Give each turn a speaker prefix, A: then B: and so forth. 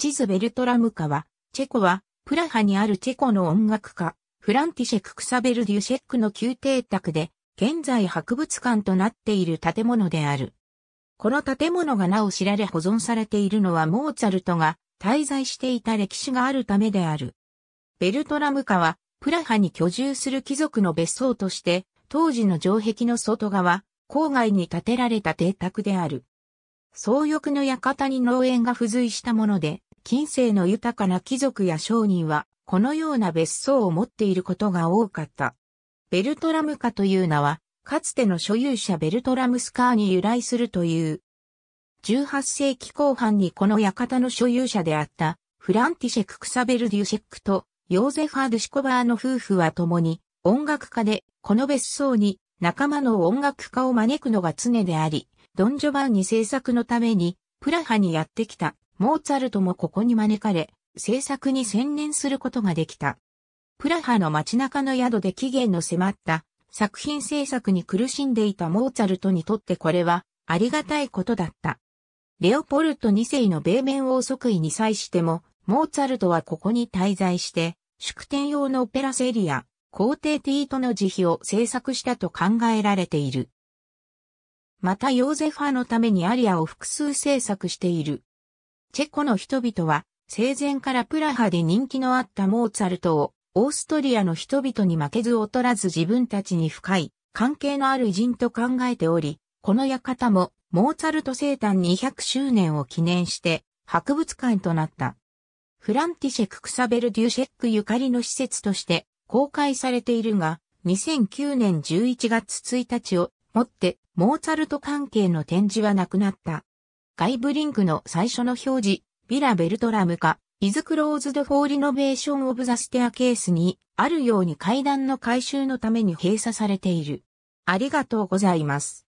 A: チズ・ベルトラムカは、チェコは、プラハにあるチェコの音楽家、フランティシェク・クサベル・デュシェックの宮廷宅で、現在博物館となっている建物である。この建物がなお知られ保存されているのはモーツァルトが滞在していた歴史があるためである。ベルトラムカは、プラハに居住する貴族の別荘として、当時の城壁の外側、郊外に建てられた邸宅である。総翼の館に農園が付随したもので、近世の豊かな貴族や商人は、このような別荘を持っていることが多かった。ベルトラム家という名は、かつての所有者ベルトラムスカーに由来するという。18世紀後半にこの館の所有者であった、フランティシェク・クサベル・デュシェックと、ヨーゼファー・ドゥシコバーの夫婦は共に、音楽家で、この別荘に仲間の音楽家を招くのが常であり、ドン・ジョバンに制作のために、プラハにやってきた。モーツァルトもここに招かれ、制作に専念することができた。プラハの街中の宿で期限の迫った作品制作に苦しんでいたモーツァルトにとってこれはありがたいことだった。レオポルト2世の米面王即位に際しても、モーツァルトはここに滞在して、祝典用のオペラセリア、皇帝ティートの慈悲を制作したと考えられている。またヨーゼファのためにアリアを複数制作しているチェコの人々は生前からプラハで人気のあったモーツァルトをオーストリアの人々に負けず劣らず自分たちに深い関係のある偉人と考えており、この館もモーツァルト生誕200周年を記念して博物館となった。フランティシェク・クサベル・デュシェックゆかりの施設として公開されているが、2009年11月1日をもってモーツァルト関係の展示はなくなった。外部リンクの最初の表示、ビラ・ベルトラムか、イズクローズド・フォー・リノベーション・オブ・ザ・ステアケースに、あるように階段の改修のために閉鎖されている。ありがとうございます。